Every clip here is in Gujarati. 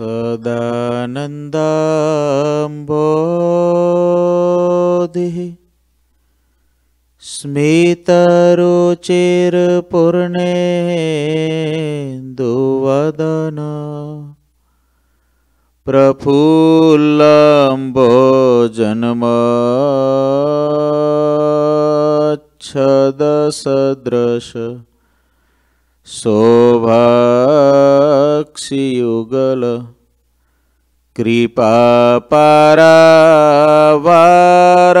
सदानन्दाम्बोधिः स्मितरुचिरपूर्णेन्दुवदन प्रफुल्लम्बो जन्मच्छदसदृश शोभाक्षियुगल कृपापरावार पारवार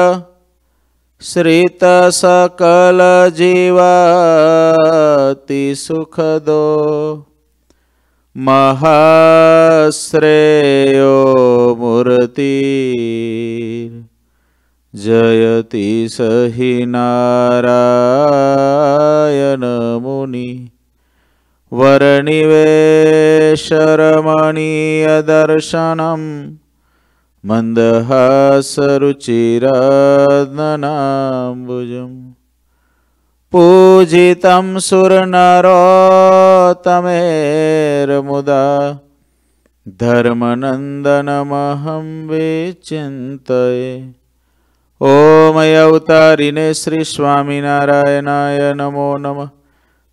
श्रितसकल जीवाति सुखदो महाश्रेयो मूर्ति जयति सहि मुनि वरणि मन्दहासरुचिरदनाम्बुजम् पूजितं सुरनरोतमेर्मुदा धर्मनन्दनमहं विचिन्तये ॐ अवतारिणे श्रीस्वामिनारायणाय नमो नमः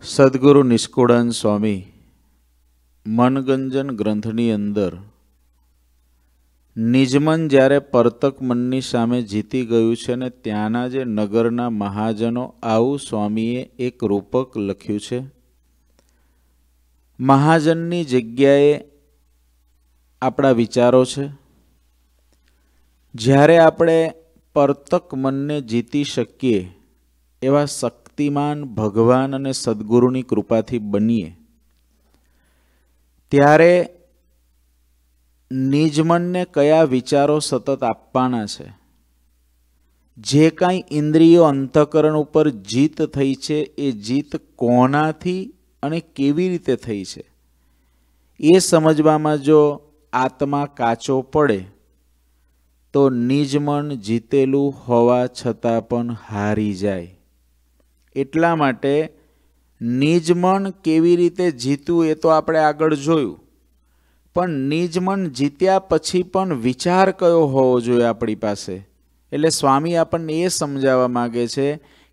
સદગુરુ નિષ્કુળાન સ્વામી મનગંજન ગ્રંથની અંદર નિજમન જ્યારે પરતક મનની સામે જીતી ગયું છે ને ત્યાંના જે નગરના મહાજનો આવું સ્વામીએ એક રૂપક લખ્યું છે મહાજનની જગ્યાએ આપણા વિચારો છે જ્યારે આપણે પરતક મનને જીતી શકીએ એવા ભક્તિમાન ભગવાન અને સદગુરુની કૃપાથી બનીએ ત્યારે નિજ મનને કયા વિચારો સતત આપવાના છે જે કાંઈ ઇન્દ્રિયો અંતઃકરણ ઉપર જીત થઈ છે એ જીત કોનાથી અને કેવી રીતે થઈ છે એ સમજવામાં જો આત્મા કાચો પડે તો નિજમન જીતેલું હોવા છતાં પણ હારી જાય એટલા માટે નિજમન કેવી રીતે જીત્યું એ તો આપણે આગળ જોયું પણ નિજમન જીત્યા પછી પણ વિચાર કયો હોવો જોઈએ આપણી પાસે એટલે સ્વામી આપણને એ સમજાવવા માગે છે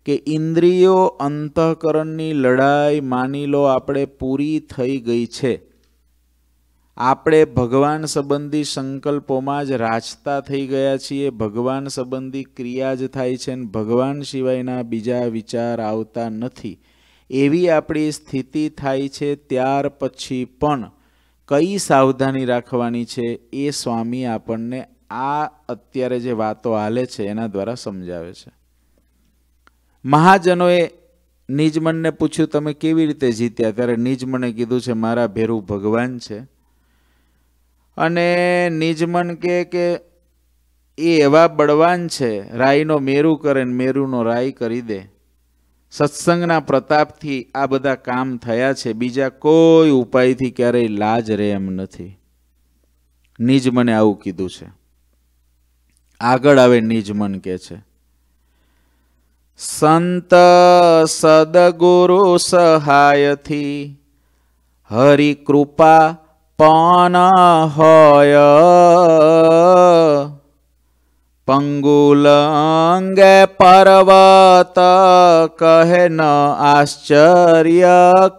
કે ઇન્દ્રિયો અંતઃકરણની લડાઈ માની લો આપણે પૂરી થઈ ગઈ છે આપણે ભગવાન સંબંધી સંકલ્પોમાં જ રાચતા થઈ ગયા છીએ ભગવાન સંબંધી ક્રિયા જ થાય છે ને ભગવાન સિવાયના બીજા વિચાર આવતા નથી એવી આપણી સ્થિતિ થાય છે ત્યાર પછી પણ કઈ સાવધાની રાખવાની છે એ સ્વામી આપણને આ અત્યારે જે વાતો હાલે છે એના દ્વારા સમજાવે છે મહાજનોએ નિજમનને પૂછ્યું તમે કેવી રીતે જીત્યા ત્યારે નિજમને કીધું છે મારા ભેરું ભગવાન છે અને નિજમન કે એ એવા બળવાન છે રાયનો મેરુ કરે ને મેરુનો રાય કરી દે સત્સંગના પ્રતાપથી આ બધા કામ થયા છે બીજા કોઈ ઉપાયથી ક્યારેય લાજ રહે એમ નથી નિજ મને આવું કીધું છે આગળ આવે નિજમન મન કે છે સંત સદગુરુ સહાયથી હરિ કૃપા पन हङ्गल गवत कहन न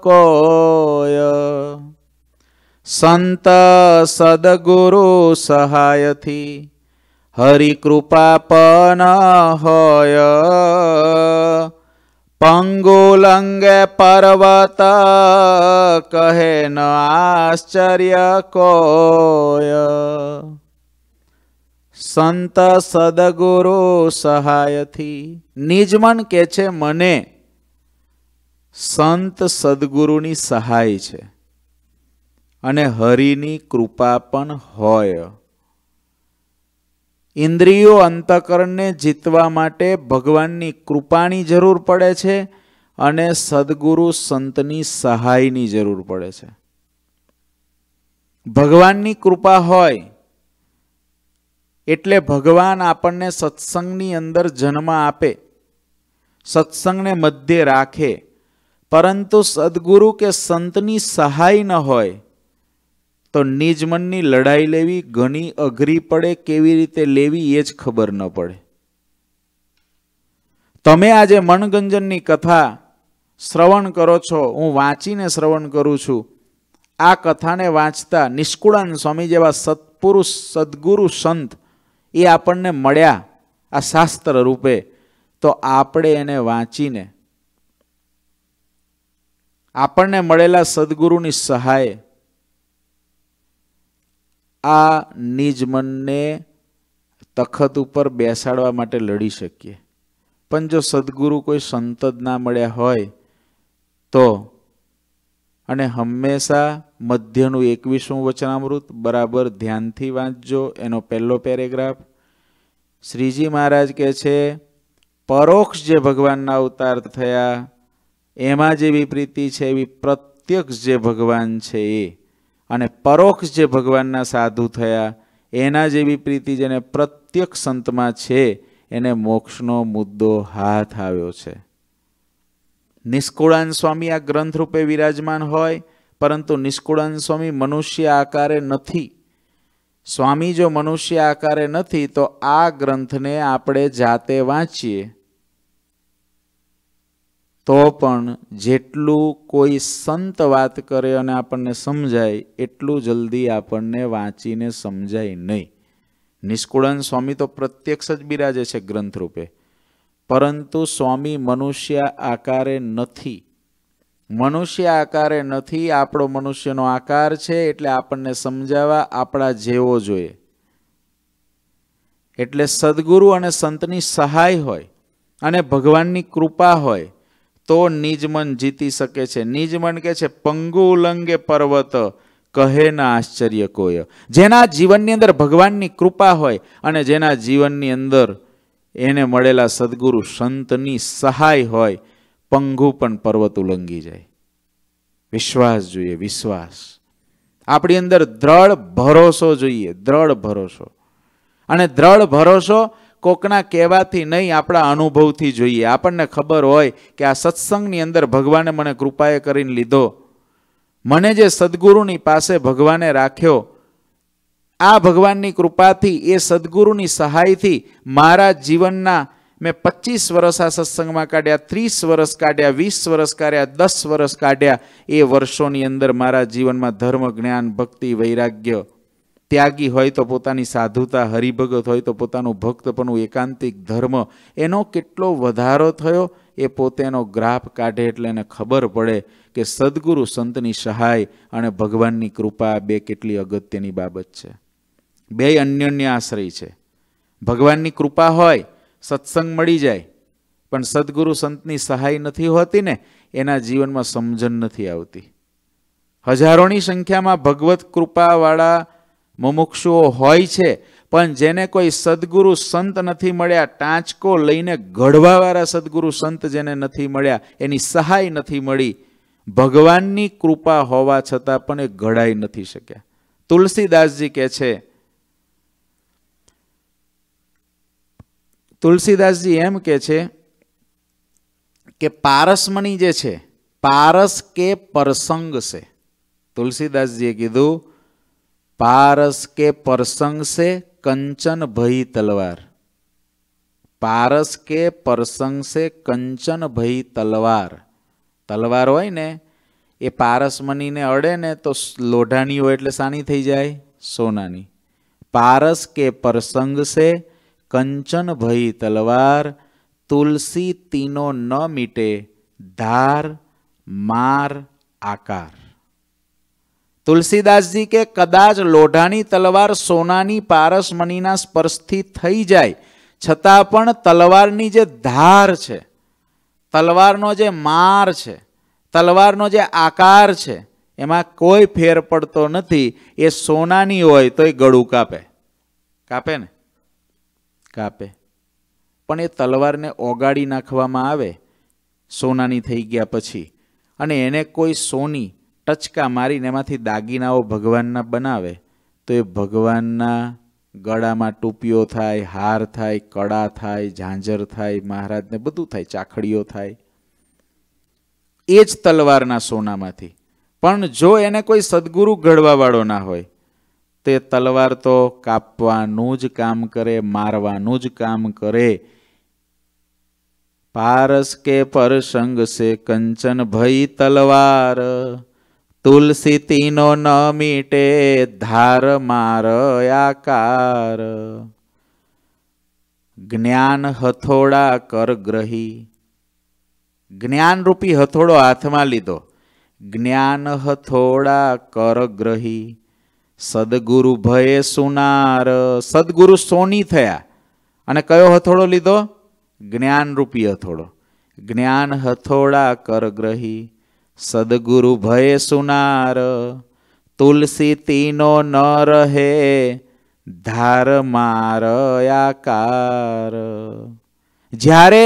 कोय संत सद्गुरु सह थिपा पन हय પંગુલંગ પર્વત કહે ન આશ્ચર્ય કોય સંત સદગુરુ સહાયથી નિજમન કે છે મને સંત સદગુરુની સહાય છે અને હરિની કૃપા પણ હોય ઇન્દ્રિયો અંતકરણને જીતવા માટે ભગવાનની કૃપાની જરૂર પડે છે અને સદગુરુ સંતની સહાયની જરૂર પડે છે ભગવાનની કૃપા હોય એટલે ભગવાન આપણને સત્સંગની અંદર જન્મ આપે સત્સંગને મધ્યે રાખે પરંતુ સદગુરુ કે સંતની સહાય ન હોય તો નિજ મનની લડાઈ લેવી ઘણી અઘરી પડે કેવી રીતે લેવી એ જ ખબર ન પડે તમે આજે મનગંજનની કથા શ્રવણ કરો છો હું વાંચીને શ્રવણ કરું છું આ કથાને વાંચતા નિષ્કુળાન સ્વામી જેવા સત્પુરુષ સદગુરુ સંત એ આપણને મળ્યા આ શાસ્ત્ર રૂપે તો આપણે એને વાંચીને આપણને મળેલા સદગુરુની સહાય આ નિજમનને તખત ઉપર બેસાડવા માટે લડી શકીએ પણ જો સદગુરુ કોઈ સંત જ ના મળ્યા હોય તો અને હંમેશા મધ્યનું એકવીસમું વચનામૃત બરાબર ધ્યાનથી વાંચજો એનો પહેલો પેરેગ્રાફ શ્રીજી મહારાજ કહે છે પરોક્ષ જે ભગવાનના અવતાર થયા એમાં જેવી પ્રીતિ છે એવી પ્રત્યક્ષ જે ભગવાન છે એ અને પરોક્ષ જે ભગવાનના સાધુ થયા એના જેવી પ્રીતિ જેને પ્રત્યક્ષ સંતમાં છે એને મોક્ષનો મુદ્દો હાથ આવ્યો છે નિષ્કુળાન સ્વામી આ ગ્રંથરૂપે વિરાજમાન હોય પરંતુ નિષ્કુળાન સ્વામી મનુષ્ય આકારે નથી સ્વામી જો મનુષ્ય આકારે નથી તો આ ગ્રંથને આપણે જાતે વાંચીએ તો પણ જેટલું કોઈ સંત વાત કરે અને આપણને સમજાય એટલું જલ્દી આપણને વાંચીને સમજાય નહીં નિષ્કુળન સ્વામી તો પ્રત્યક્ષ જ બિરાજે છે ગ્રંથરૂપે પરંતુ સ્વામી મનુષ્ય આકારે નથી મનુષ્ય આકારે નથી આપણો મનુષ્યનો આકાર છે એટલે આપણને સમજાવવા આપણા જેવો જોઈએ એટલે સદગુરુ અને સંતની સહાય હોય અને ભગવાનની કૃપા હોય તો નિજમન જીતી શકે છે નિજમન કે છે પંગુ ઉલંગે પર્વત કહે ના આશ્ચર્ય કોય જેના જીવનની અંદર ભગવાનની કૃપા હોય અને જેના જીવનની અંદર એને મળેલા સદગુરુ સંતની સહાય હોય પંગુ પણ પર્વત ઉલંઘી જાય વિશ્વાસ જોઈએ વિશ્વાસ આપણી અંદર દ્રઢ ભરોસો જોઈએ દ્રઢ ભરોસો અને દ્રઢ ભરોસો કોકના કહેવાથી નહીં આપણા અનુભવથી જોઈએ આપણને ખબર હોય કે આ સત્સંગની અંદર ભગવાને મને કૃપાએ કરીને લીધો મને જે સદગુરુની પાસે ભગવાને રાખ્યો આ ભગવાનની કૃપાથી એ સદગુરુની સહાયથી મારા જીવનના મેં પચીસ વર્ષ આ સત્સંગમાં કાઢ્યા ત્રીસ વર્ષ કાઢ્યા વીસ વર્ષ કાઢ્યા દસ વર્ષ કાઢ્યા એ વર્ષોની અંદર મારા જીવનમાં ધર્મ જ્ઞાન ભક્તિ વૈરાગ્ય ત્યાગી હોય તો પોતાની સાધુતા હરિભગત હોય તો પોતાનું ભક્તપણું એકાંતિક ધર્મ એનો કેટલો વધારો થયો એ પોતેનો ગ્રાફ કાઢે એટલે એને ખબર પડે કે સદગુરુ સંતની સહાય અને ભગવાનની કૃપા બે કેટલી અગત્યની બાબત છે બે અન્યન્ય આશ્રય છે ભગવાનની કૃપા હોય સત્સંગ મળી જાય પણ સદગુરુ સંતની સહાય નથી હોતી ને એના જીવનમાં સમજણ નથી આવતી હજારોની સંખ્યામાં ભગવત કૃપાવાળા મુમુક્ષુઓ હોય છે પણ જેને કોઈ સદગુરુ સંત નથી મળ્યા ટાંચકો લઈને ઘડવાવાળા સદગુરુ સંત જેને નથી મળ્યા એની સહાય નથી મળી ભગવાનની કૃપા હોવા છતાં પણ એ ઘડાઈ નથી શક્યા તુલસીદાસજી કહે છે તુલસીદાસજી એમ કે છે કે પારસમણી જે છે પારસ કે પરસંગ છે તુલસીદાસજીએ કીધું પારસ કે પરસંગસે કંચન ભઈ તલવાર પારસ કે પરસંગસે કંચન ભઈ તલવાર તલવાર હોય ને એ પારસ મનીને અડે ને તો લોઢાની હોય એટલે સાની થઈ જાય સોનાની પારસ કે પરસંગ સે કંચન ભઈ તલવાર તુલસી તીનો ન મીટે ધાર માર આકાર તુલસીદાસજી કે કદાચ લોઢાની તલવાર સોનાની પારસમણીના સ્પર્શથી થઈ જાય છતાં પણ તલવારની જે ધાર છે તલવારનો જે માર છે તલવારનો જે આકાર છે એમાં કોઈ ફેર પડતો નથી એ સોનાની હોય તો એ ગળું કાપે કાપે ને કાપે પણ એ તલવારને ઓગાળી નાખવામાં આવે સોનાની થઈ ગયા પછી અને એને કોઈ સોની ટચકા મારીને એમાંથી દાગીનાઓ ભગવાનના બનાવે તો એ ભગવાનના ગળામાં ટોપીઓ થાય હાર થાય કડા થાય ઝાંઝર થાય મહારાજને બધું થાય ચાખડીઓ થાય એ જ તલવારના સોનામાંથી પણ જો એને કોઈ સદગુરુ ઘડવાવાળો ના હોય તો એ તલવાર તો કાપવાનું જ કામ કરે મારવાનું જ કામ કરે પારસ કે પરસંગ છે કંચન ભય તલવાર તુલસી તીનો ન મીટે ધાર માર આકાર જ્ઞાન હથોડા કર કરગ્રહી જ્ઞાનરૂપી હથોડો હાથમાં લીધો જ્ઞાન હથોડા કર ગ્રહી સદગુરુ ભયે સુનાર સદગુરુ સોની થયા અને કયો હથોડો લીધો જ્ઞાનરૂપી હથોડો જ્ઞાન હથોડા કર ગ્રહી સદગુરુ ભય સુનાર તુલસી તીનો ન રહે ધાર માર આકાર જ્યારે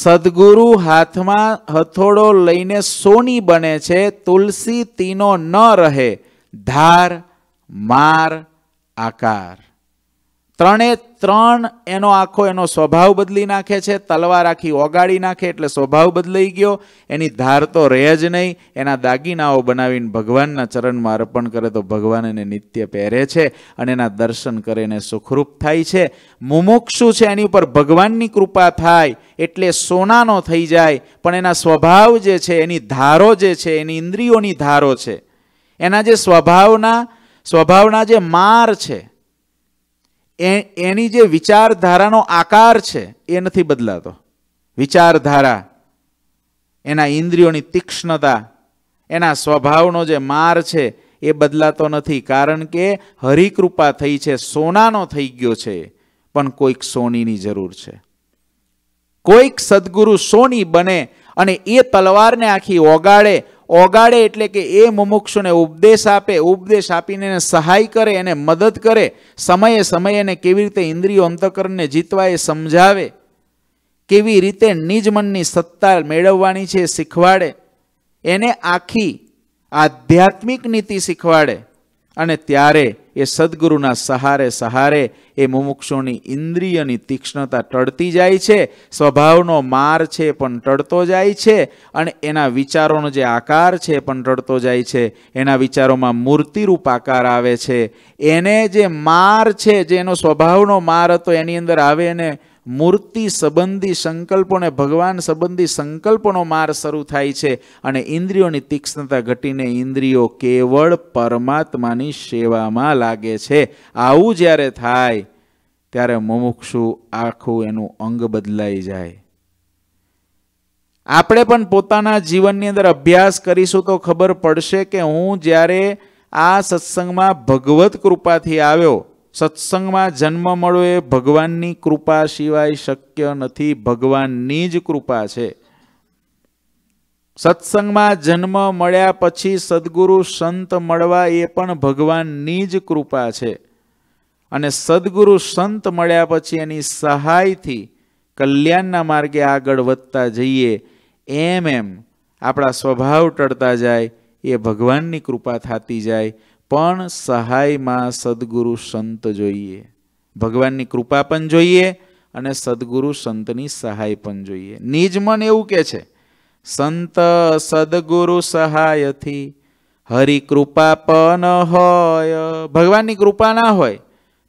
સદગુરુ હાથમાં હથોડો લઈને સોની બને છે તુલસી તીનો ન રહે ધાર માર આકાર ત્રણે ત્રણ એનો આખો એનો સ્વભાવ બદલી નાખે છે તલવાર આખી ઓગાળી નાખે એટલે સ્વભાવ બદલાઈ ગયો એની ધાર તો રહે જ નહીં એના દાગીનાઓ બનાવીને ભગવાનના ચરણમાં અર્પણ કરે તો ભગવાન એને નિત્ય પહેરે છે અને એના દર્શન કરે એને સુખરૂપ થાય છે મુમુક્ષુ છે એની ઉપર ભગવાનની કૃપા થાય એટલે સોનાનો થઈ જાય પણ એના સ્વભાવ જે છે એની ધારો જે છે એની ઇન્દ્રિયોની ધારો છે એના જે સ્વભાવના સ્વભાવના જે માર છે એની જે વિચારધારાનો આકાર છે એ નથી બદલાતો વિચારધારા એના ઇન્દ્રિયોની તીક્ષ્ણતા એના સ્વભાવનો જે માર છે એ બદલાતો નથી કારણ કે હરિકૃપા થઈ છે સોનાનો થઈ ગયો છે પણ કોઈક સોનીની જરૂર છે કોઈક સદગુરુ સોની બને અને એ તલવારને આખી ઓગાળે ઓગાડે એટલે કે એ મુમુક્ષુને ઉપદેશ આપે ઉપદેશ આપીને એને સહાય કરે એને મદદ કરે સમયે સમયે એને કેવી રીતે ઇન્દ્રિયો અંતકરણને જીતવા એ સમજાવે કેવી રીતે નિજ મનની સત્તા મેળવવાની છે શીખવાડે એને આખી આધ્યાત્મિક નીતિ શીખવાડે અને ત્યારે એ સદગુરુના સહારે સહારે એ મુમુક્ષોની ઇન્દ્રિયની તીક્ષ્ણતા ટળતી જાય છે સ્વભાવનો માર છે પણ ટળતો જાય છે અને એના વિચારોનો જે આકાર છે પણ ટળતો જાય છે એના વિચારોમાં મૂર્તિરૂપ આકાર આવે છે એને જે માર છે જે એનો સ્વભાવનો માર હતો એની અંદર આવે એને મૂર્તિ સંબંધી સંકલ્પોને ભગવાન સંબંધી સંકલ્પોનો માર શરૂ થાય છે અને ઇન્દ્રિયોની તીક્ષ્ણતા ઘટીને ઇન્દ્રિયો કેવળ પરમાત્માની સેવામાં લાગે છે આવું જ્યારે થાય ત્યારે મુમુક્ષુ આખું એનું અંગ બદલાઈ જાય આપણે પણ પોતાના જીવનની અંદર અભ્યાસ કરીશું તો ખબર પડશે કે હું જ્યારે આ સત્સંગમાં ભગવત કૃપાથી આવ્યો સત્સંગમાં જન્મ મળો એ ભગવાનની કૃપા સિવાય શક્ય નથી ભગવાનની જ કૃપા છે સત્સંગમાં જન્મ મળ્યા પછી સદગુરુ સંત મળવા એ પણ ભગવાનની જ કૃપા છે અને સદગુરુ સંત મળ્યા પછી એની સહાયથી કલ્યાણના માર્ગે આગળ વધતા જઈએ એમ એમ આપણા સ્વભાવ ટળતા જાય એ ભગવાનની કૃપા થતી જાય પણ સહાયમાં સદગુરુ સંત જોઈએ ભગવાનની કૃપા પણ જોઈએ અને સદગુરુ સંતની સહાય પણ જોઈએ નિજ મન એવું કે છે સંત સદગુરુ સહાયથી હરિ કૃપા પણ હોય ભગવાનની કૃપા ના હોય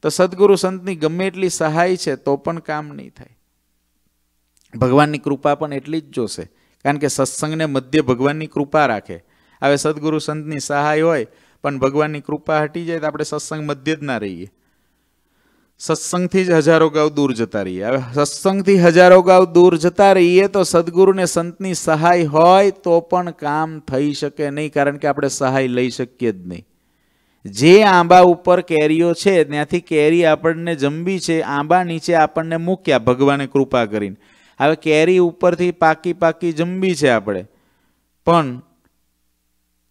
તો સદગુરુ સંતની ગમે એટલી સહાય છે તો પણ કામ નહીં થાય ભગવાનની કૃપા પણ એટલી જ જોશે કારણ કે સત્સંગને મધ્ય ભગવાનની કૃપા રાખે હવે સદગુરુ સંતની સહાય હોય પણ ભગવાનની કૃપા હટી જાય તો આપણે સત્સંગ મધ્ય જ ના રહીએ સત્સંગથી જ હજારો ગાઉ દૂર જતા રહીએ હવે સત્સંગથી હજારો ગાઉ દૂર જતા રહીએ તો સદગુરુને સંતની સહાય હોય તો પણ કામ થઈ શકે નહીં કારણ કે આપણે સહાય લઈ શકીએ જ નહીં જે આંબા ઉપર કેરીઓ છે ત્યાંથી કેરી આપણને જંબી છે આંબા નીચે આપણને મૂક્યા ભગવાને કૃપા કરીને હવે કેરી ઉપરથી પાકી પાકી જંબી છે આપણે પણ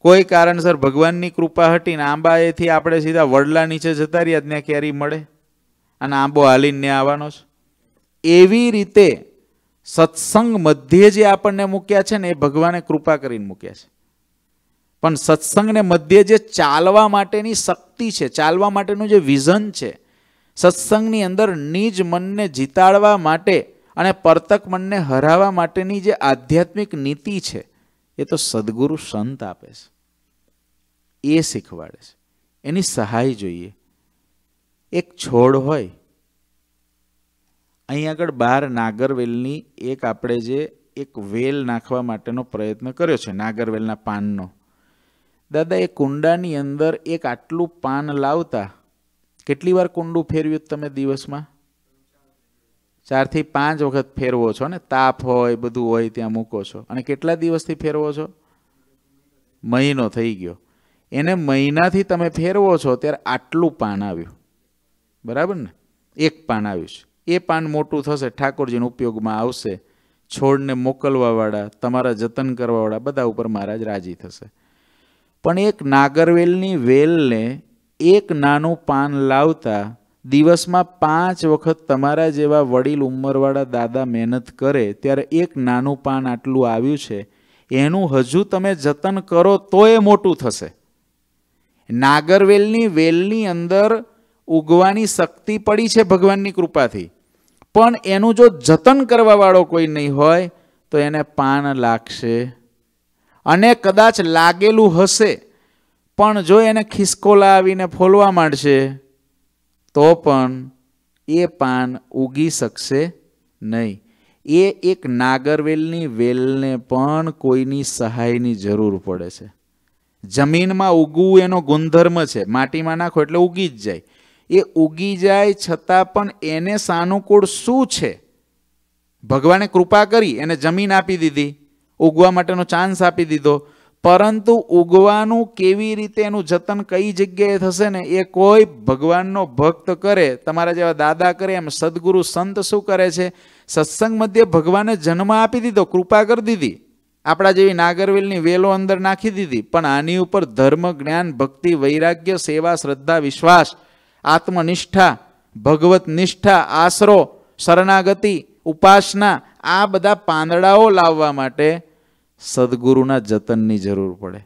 કોઈ કારણસર ભગવાનની કૃપા હટીને આંબાએથી આપણે સીધા વડલા નીચે જતા રહ્યા ત્યાં ક્યારેય મળે અને આંબો હાલીને આવવાનો છે એવી રીતે સત્સંગ મધ્યે જે આપણને મૂક્યા છે ને એ ભગવાને કૃપા કરીને મૂક્યા છે પણ સત્સંગને મધ્યે જે ચાલવા માટેની શક્તિ છે ચાલવા માટેનું જે વિઝન છે સત્સંગની અંદર નિજ મનને જીતાડવા માટે અને પરતક મનને હરાવવા માટેની જે આધ્યાત્મિક નીતિ છે એ તો સદગુરુ સંત આપે છે એ શીખવાડે છે એની સહાય જોઈએ એક છોડ હોય અહીં આગળ બાર નાગરવેલની એક આપણે જે એક વેલ નાખવા માટેનો પ્રયત્ન કર્યો છે નાગરવેલના પાનનો દાદા એ કુંડાની અંદર એક આટલું પાન લાવતા કેટલી વાર કુંડું ફેરવ્યું તમે દિવસમાં ચારથી પાંચ વખત ફેરવો છો ને તાપ હોય બધું હોય ત્યાં મૂકો છો અને કેટલા દિવસથી ફેરવો છો મહિનો થઈ ગયો એને મહિનાથી તમે ફેરવો છો ત્યારે આટલું પાન આવ્યું બરાબર ને એક પાન આવ્યું છે એ પાન મોટું થશે ઠાકોરજીનો ઉપયોગમાં આવશે છોડને મોકલવાવાળા તમારા જતન કરવાવાળા બધા ઉપર મહારાજ રાજી થશે પણ એક નાગરવેલની વેલને એક નાનું પાન લાવતા દિવસમાં પાંચ વખત તમારા જેવા વડીલ ઉંમરવાળા દાદા મહેનત કરે ત્યારે એક નાનું પાન આટલું આવ્યું છે એનું હજુ તમે જતન કરો તો એ મોટું થશે નાગરવેલની વેલની અંદર ઉગવાની શક્તિ પડી છે ભગવાનની કૃપાથી પણ એનું જો જતન કરવાવાળો કોઈ નહીં હોય તો એને પાન લાગશે અને કદાચ લાગેલું હશે પણ જો એને ખિસકોલા આવીને ફોલવા માંડશે તો પણ એ પાન ઉગી શકશે નહીં એ એક નાગરવેલની વેલને પણ કોઈની સહાયની જરૂર પડે છે જમીનમાં ઉગવું એનો ગુણધર્મ છે માટીમાં નાખો એટલે ઉગી જ જાય એ ઉગી જાય છતાં પણ એને સાનુકૂળ શું છે ભગવાને કૃપા કરી એને જમીન આપી દીધી ઉગવા માટેનો ચાન્સ આપી દીધો પરંતુ ઉગવાનું કેવી રીતે એનું જતન કઈ જગ્યાએ થશે ને એ કોઈ ભગવાનનો ભક્ત કરે તમારા જેવા દાદા કરે એમ સદગુરુ સંત શું કરે છે સત્સંગ મધ્યે ભગવાને જન્મ આપી દીધો કૃપા કરી દીધી આપણા જેવી નાગરવેલની વેલો અંદર નાખી દીધી પણ આની ઉપર ધર્મ જ્ઞાન ભક્તિ વૈરાગ્ય સેવા શ્રદ્ધા વિશ્વાસ આત્મનિષ્ઠા ભગવત નિષ્ઠા આશરો શરણાગતિ ઉપાસના આ બધા પાંદડાઓ લાવવા માટે સદગુરુના જતનની જરૂર પડે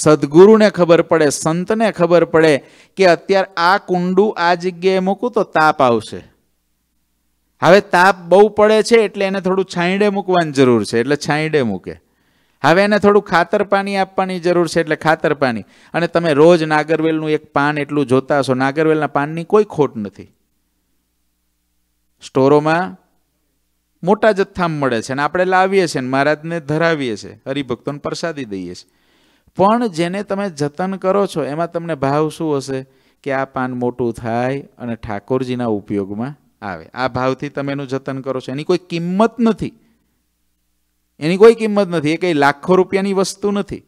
સદગુરુને ખબર પડે સંતને ખબર પડે કે અત્યારે આ કુંડું આ જગ્યાએ મૂકું તો તાપ આવશે હવે તાપ બહુ પડે છે એટલે એને થોડું છાંયડે મૂકવાની જરૂર છે એટલે છાંયડે મૂકે હવે એને થોડું ખાતર પાણી આપવાની જરૂર છે એટલે ખાતર પાણી અને તમે રોજ નાગરવેલનું એક પાન એટલું જોતા હશો નાગરવેલના પાનની કોઈ ખોટ નથી સ્ટોરોમાં મોટા જથ્થામાં મળે છે અને આપણે લાવીએ છીએ અને મહારાજને ધરાવીએ છીએ હરિભક્તોને પ્રસાદી દઈએ છીએ પણ જેને તમે જતન કરો છો એમાં તમને ભાવ શું હશે કે આ પાન મોટું થાય અને ઠાકોરજીના ઉપયોગમાં આવે આ ભાવથી તમે એનું જતન કરો છો એની કોઈ કિંમત નથી એની કોઈ કિંમત નથી એ કંઈ લાખો રૂપિયાની વસ્તુ નથી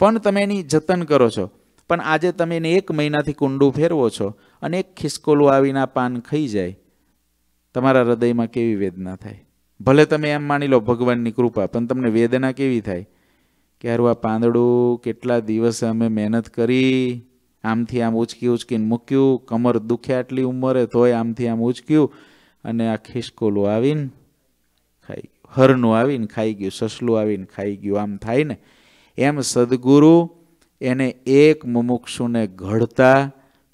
પણ તમે એની જતન કરો છો પણ આજે તમે એને એક મહિનાથી કુંડું ફેરવો છો અને એક ખિસકોલું આવીને પાન ખાઈ જાય તમારા હૃદયમાં કેવી વેદના થાય ભલે તમે એમ માની લો ભગવાનની કૃપા પણ તમને વેદના કેવી થાય કે હારું આ પાંદડું કેટલા દિવસે અમે મહેનત કરી આમથી આમ ઉચકી ઉચકીને મૂક્યું કમર દુખે આટલી ઉંમરે તોય આમથી આમ ઉચક્યું અને આ ખિસકોલું આવીને ખાઈ ગયું હરનું આવીને ખાઈ ગયું સસલું આવીને ખાઈ ગયું આમ થાય ને એમ સદગુરુ એને એક મુમુક્ષુને ઘડતા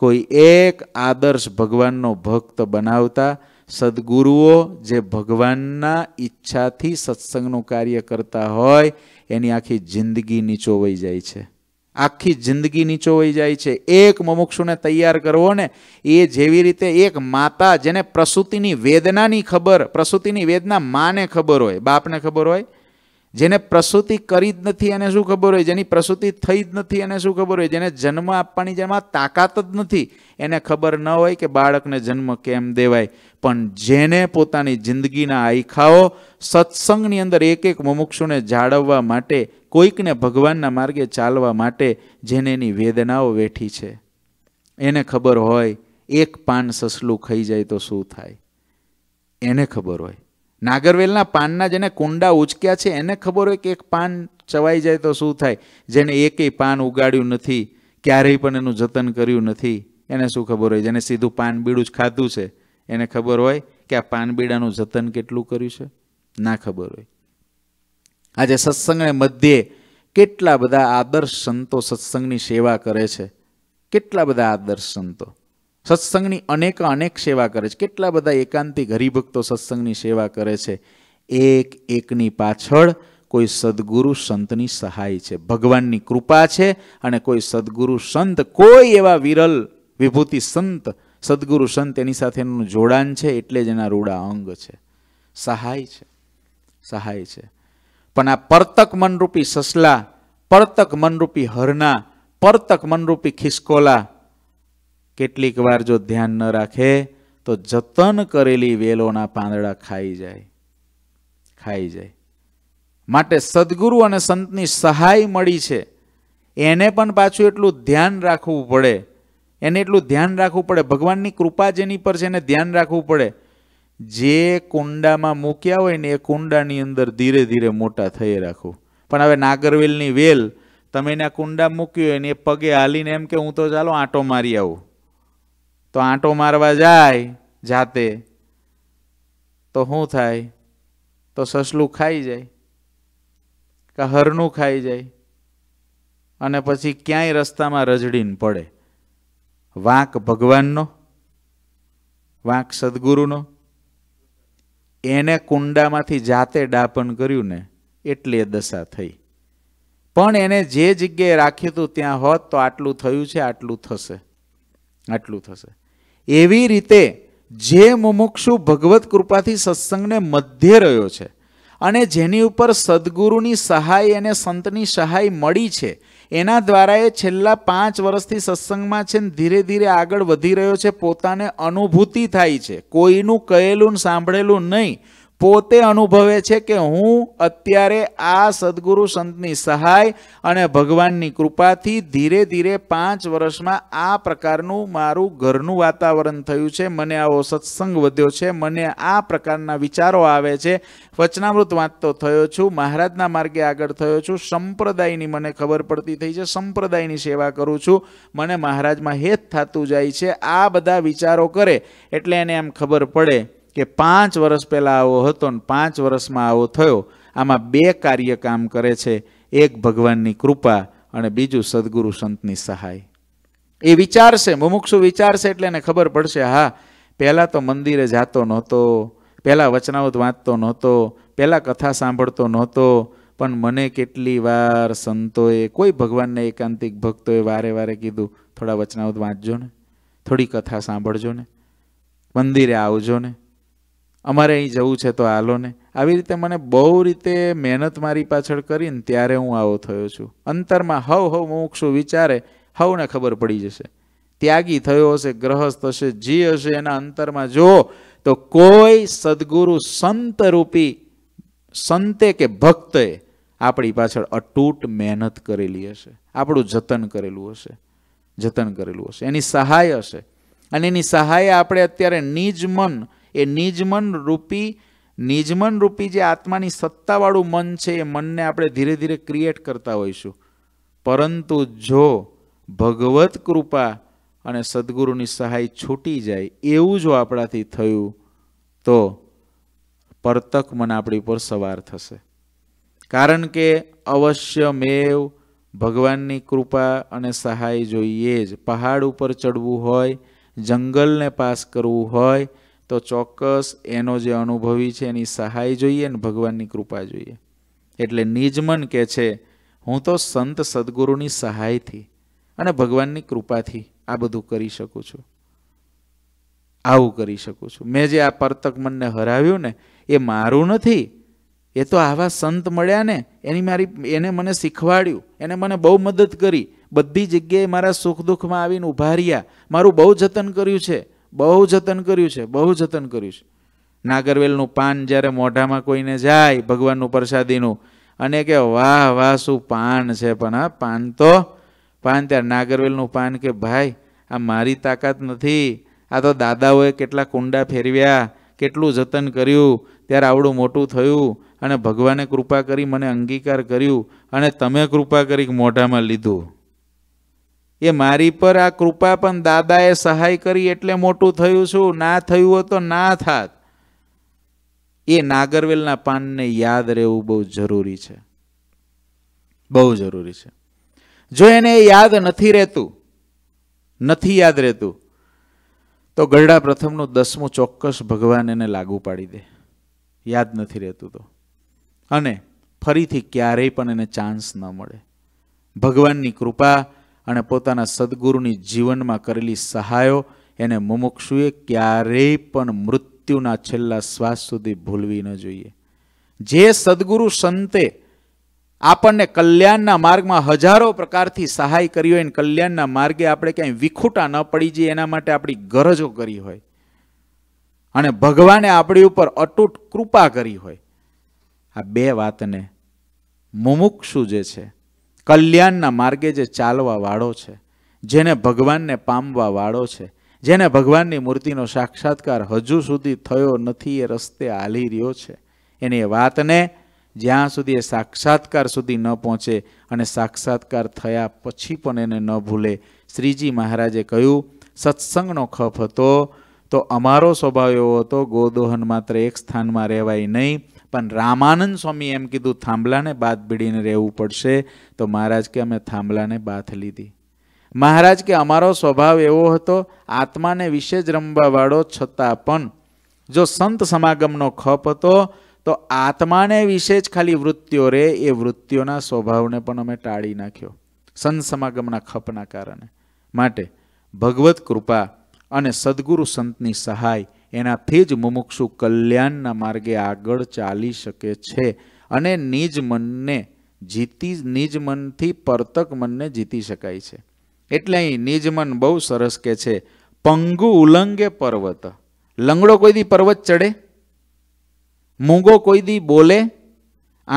કોઈ એક આદર્શ ભગવાનનો ભક્ત બનાવતા સદગુરુઓ જે ભગવાનના ઈચ્છાથી સત્સંગનું કાર્ય કરતા હોય એની આખી જિંદગી નીચોવાઈ જાય છે આખી જિંદગી નીચો હોઈ જાય છે એક મુમુક્ષુને તૈયાર કરવો ને એ જેવી રીતે એક માતા જેને પ્રસૂતિની વેદનાની ખબર પ્રસૂતિની વેદના માને ખબર હોય બાપને ખબર હોય જેને પ્રસૂતિ કરી જ નથી એને શું ખબર હોય જેની પ્રસૂતિ થઈ જ નથી એને શું ખબર હોય જેને જન્મ આપવાની જેમાં તાકાત જ નથી એને ખબર ન હોય કે બાળકને જન્મ કેમ દેવાય પણ જેને પોતાની જિંદગીના આઈખાઓ સત્સંગની અંદર એક એક મુમુક્ષુને જાળવવા માટે કોઈકને ભગવાનના માર્ગે ચાલવા માટે જેને એની વેદનાઓ વેઠી છે એને ખબર હોય એક પાન સસલું ખાઈ જાય તો શું થાય એને ખબર હોય નાગરવેલના પાનના જેને કુંડા ઉચક્યા છે એને ખબર હોય કે એક પાન ચવાઈ જાય તો શું થાય જેને એકેય પાન ઉગાડ્યું નથી ક્યારેય પણ એનું જતન કર્યું નથી એને શું ખબર હોય જેને સીધું પાન બીડું જ ખાધું છે એને ખબર હોય કે આ પાનબીડાનું જતન કેટલું કર્યું છે ના ખબર હોય આજે સત્સંગને મધ્યે કેટલા બધા આદર્શ સંતો સત્સંગની સેવા કરે છે કેટલા બધા આદર્શ સંતો સત્સંગની અનેક અનેક સેવા કરે છે કેટલા બધા એકાંતિક હરિભક્તો સત્સંગની સેવા કરે છે એક એકની પાછળ કોઈ સદગુરુ સંતની સહાય છે ભગવાનની કૃપા છે અને કોઈ સદગુરુ સંત કોઈ એવા વિરલ વિભૂતિ સંત સદગુરુ સંત એની સાથેનું જોડાણ છે એટલે જ એના રૂડા અંગ છે સહાય છે સહાય છે પણ આ પરતક મનરૂપી સસલા પરતક મનરૂપી હરના પરતક મનરૂપી ખિસકોલા કેટલીક વાર જો ધ્યાન ન રાખે તો જતન કરેલી વેલોના પાંદડા ખાઈ જાય ખાઈ જાય માટે સદગુરુ અને સંતની સહાય મળી છે એને પણ પાછું એટલું ધ્યાન રાખવું પડે એને એટલું ધ્યાન રાખવું પડે ભગવાનની કૃપા જેની પર છે એને ધ્યાન રાખવું પડે જે કુંડામાં મૂક્યા હોય ને એ કુંડાની અંદર ધીરે ધીરે મોટા થઈ રાખો પણ હવે નાગરવેલની વેલ તમે એના કુંડા મૂક્યું હોય ને એ પગે હાલીને એમ કે હું તો ચાલો આંટો મારી આવું તો આંટો મારવા જાય જાતે તો શું થાય તો સસલું ખાઈ જાય કે હરનું ખાઈ જાય અને પછી ક્યાંય રસ્તામાં રજડીને પડે વાંક ભગવાનનો વાંક સદગુરુનો એને કુંડામાંથી જાતે ડાપણ કર્યું ને એટલે દશા થઈ પણ એને જે જગ્યાએ રાખ્યું હતું ત્યાં હોત તો આટલું થયું છે આટલું થશે આટલું થશે એવી રીતે જે મુમુક્ષુ ભગવત કૃપાથી સત્સંગને મધ્ય રહ્યો છે અને જેની ઉપર સદગુરુની સહાય અને સંતની સહાય મળી છે એના દ્વારા એ છેલ્લા પાંચ વર્ષથી સત્સંગમાં છે ને ધીરે ધીરે આગળ વધી રહ્યો છે પોતાને અનુભૂતિ થાય છે કોઈનું કહેલું સાંભળેલું નહીં પોતે અનુભવે છે કે હું અત્યારે આ સદગુરુ સંતની સહાય અને ભગવાનની કૃપાથી ધીરે ધીરે પાંચ વર્ષમાં આ પ્રકારનું મારું ઘરનું વાતાવરણ થયું છે મને આવો સત્સંગ વધ્યો છે મને આ પ્રકારના વિચારો આવે છે વચનામૃત વાંચતો થયો છું મહારાજના માર્ગે આગળ થયો છું સંપ્રદાયની મને ખબર પડતી થઈ છે સંપ્રદાયની સેવા કરું છું મને મહારાજમાં હેત થતું જાય છે આ બધા વિચારો કરે એટલે એને એમ ખબર પડે કે પાંચ વર્ષ પહેલાં આવો હતો ને પાંચ વર્ષમાં આવો થયો આમાં બે કાર્ય કામ કરે છે એક ભગવાનની કૃપા અને બીજું સદગુરુ સંતની સહાય એ વિચારશે મુમુક્ષુ વિચારશે એટલે એને ખબર પડશે હા પહેલાં તો મંદિરે જતો નહોતો પહેલાં વચનાવત વાંચતો નહોતો પહેલાં કથા સાંભળતો નહોતો પણ મને કેટલી વાર સંતોએ કોઈ ભગવાનને એકાંતિક ભક્તોએ વારે વારે કીધું થોડા વચનાવત વાંચજો ને થોડી કથા સાંભળજો ને મંદિરે આવજો ને અમારે અહીં જવું છે તો હાલો ને આવી રીતે મને બહુ રીતે મહેનત મારી પાછળ કરીને ત્યારે હું આવો થયો છું અંતરમાં હવ હવ મોક્ષું વિચારે હવને ખબર પડી જશે ત્યાગી થયો હશે ગ્રહસ્થ હશે જે હશે એના અંતરમાં જો તો કોઈ સદગુરુ સંત રૂપી સંતે કે ભક્તે આપણી પાછળ અટૂટ મહેનત કરેલી હશે આપણું જતન કરેલું હશે જતન કરેલું હશે એની સહાય હશે અને એની સહાય આપણે અત્યારે નિજ મન એ નિજમન રૂપી નિજમન રૂપી જે આત્માની સત્તાવાળું મન છે એ મનને આપણે ધીરે ધીરે ક્રિએટ કરતા હોઈશું પરંતુ જો ભગવત કૃપા અને સદગુરુની સહાય છૂટી જાય એવું જો આપણાથી થયું તો પરતક મન આપણી પર સવાર થશે કારણ કે અવશ્ય મેવ ભગવાનની કૃપા અને સહાય જોઈએ જ પહાડ ઉપર ચડવું હોય જંગલને પાસ કરવું હોય તો ચોક્કસ એનો જે અનુભવી છે એની સહાય જોઈએ ને ભગવાનની કૃપા જોઈએ એટલે નિજમન કહે છે હું તો સંત સદગુરુની સહાયથી અને ભગવાનની કૃપાથી આ બધું કરી શકું છું આવું કરી શકું છું મેં જે આ પરતક મનને હરાવ્યું ને એ મારું નથી એ તો આવા સંત મળ્યા ને એની મારી એને મને શીખવાડ્યું એને મને બહુ મદદ કરી બધી જગ્યાએ મારા સુખ દુઃખમાં આવીને ઉભા રહ્યા મારું બહુ જતન કર્યું છે બહુ જતન કર્યું છે બહુ જતન કર્યું છે નાગરવેલનું પાન જ્યારે મોઢામાં કોઈને જાય ભગવાનનું પ્રસાદીનું અને કે વાહ વાહ શું પાન છે પણ હા પાન તો પાન ત્યારે નાગરવેલનું પાન કે ભાઈ આ મારી તાકાત નથી આ તો દાદાઓએ કેટલા કુંડા ફેરવ્યા કેટલું જતન કર્યું ત્યારે આવડું મોટું થયું અને ભગવાને કૃપા કરી મને અંગીકાર કર્યું અને તમે કૃપા કરી મોઢામાં લીધું એ મારી પર આ કૃપા પણ દાદાએ સહાય કરી એટલે મોટું થયું છું ના થયું હોત તો ના થાત એ નાગરવેલના પાનને યાદ રહેવું બહુ જરૂરી છે બહુ જરૂરી છે જો એને યાદ નથી રહેતું નથી યાદ રહેતું તો ગરડા પ્રથમનું દસમું ચોક્કસ ભગવાન એને લાગુ પાડી દે યાદ નથી રહેતું તો અને ફરીથી ક્યારેય પણ એને ચાન્સ ન મળે ભગવાનની કૃપા અને પોતાના સદગુરુની જીવનમાં કરેલી સહાયો એને મુમુક્ષુએ ક્યારેય પણ મૃત્યુના છેલ્લા શ્વાસ સુધી ભૂલવી ન જોઈએ જે સદગુરુ સંતે આપણને કલ્યાણના માર્ગમાં હજારો પ્રકારથી સહાય કરી હોય અને કલ્યાણના માર્ગે આપણે ક્યાંય વિખૂટા ન પડી જઈએ એના માટે આપણી ગરજો કરી હોય અને ભગવાને આપણી ઉપર અતૂટ કૃપા કરી હોય આ બે વાતને મુમુક્ષુ જે છે કલ્યાણના માર્ગે જે ચાલવા વાળો છે જેને ભગવાનને પામવા વાળો છે જેને ભગવાનની મૂર્તિનો સાક્ષાત્કાર હજુ સુધી થયો નથી એ રસ્તે હાલી રહ્યો છે એની વાતને જ્યાં સુધી એ સાક્ષાત્કાર સુધી ન પહોંચે અને સાક્ષાત્કાર થયા પછી પણ એને ન ભૂલે શ્રીજી મહારાજે કહ્યું સત્સંગનો ખપ હતો તો અમારો સ્વભાવ એવો હતો ગોદોહન માત્ર એક સ્થાનમાં રહેવાય નહીં પણ રામાનંદ સ્વામી એમ કીધું થાંભલાને બાથ ભીડીને રહેવું પડશે તો મહારાજ કે અમે થાંભલાને બાથ લીધી મહારાજ કે અમારો સ્વભાવ એવો હતો આત્માને વિશે જ રમવાવાળો છતાં પણ જો સંત સમાગમનો ખપ હતો તો આત્માને વિશે જ ખાલી વૃત્તિઓ રહે એ વૃત્તિઓના સ્વભાવને પણ અમે ટાળી નાખ્યો સંત સમાગમના ખપના કારણે માટે ભગવત કૃપા અને સદગુરુ સંતની સહાય એનાથી જ મુમુક્ષુ કલ્યાણના માર્ગે આગળ ચાલી શકે છે અને નિજ મનને જીતી નિજ મનથી પરતક મનને જીતી શકાય છે એટલે અહીં નિજ મન બહુ સરસ કે છે પંગુ ઉલંગે પર્વત લંગડો કોઈ દી પર્વત ચડે મૂંગો કોઈ દી બોલે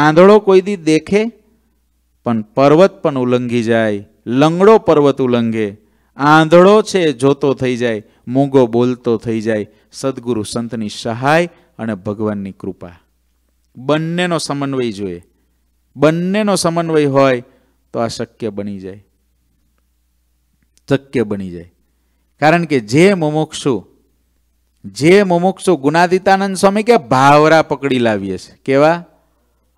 આંધળો કોઈ દી દેખે પણ પર્વત પણ ઉલંઘી જાય લંગડો પર્વત ઉલંઘે આંધળો છે જોતો થઈ જાય મૂંગો બોલતો થઈ જાય સદગુરુ સંતની સહાય અને ભગવાનની કૃપા બંનેનો સમન્વય જોઈએ બંનેનો સમન્વય હોય તો આ શક્ય બની જાય શક્ય બની જાય કારણ કે જે મુમુક્ષુ જે મુમુક્ષુ ગુનાદિતાનંદ સ્વામી કે ભાવરા પકડી લાવીએ છીએ કેવા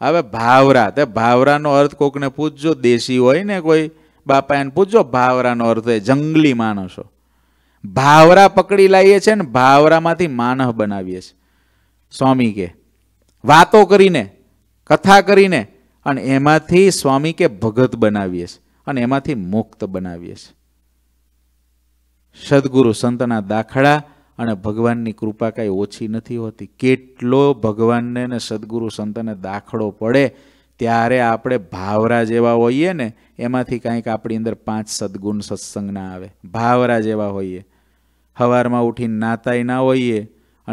હવે ભાવરા તે ભાવરાનો અર્થ કોકને પૂછજો દેશી હોય ને કોઈ બાપા એને પૂછજો ભાવરાનો અર્થ એ જંગલી માણસો ભાવરા પકડી લાવીએ છીએ ને ભાવરામાંથી માનહ બનાવીએ છીએ સ્વામી કે વાતો કરીને કથા કરીને અને એમાંથી સ્વામી કે ભગત બનાવીએ છીએ અને એમાંથી મુક્ત બનાવીએ છીએ સદગુરુ સંતના દાખલા અને ભગવાનની કૃપા કાંઈ ઓછી નથી હોતી કેટલો ભગવાનને ને સદગુરુ સંતને દાખલો પડે ત્યારે આપણે ભાવરા જેવા હોઈએ ને એમાંથી કાંઈક આપણી અંદર પાંચ સદગુણ સત્સંગના આવે ભાવરા જેવા હોઈએ હવારમાં ઉઠીને નાતાય ના હોઈએ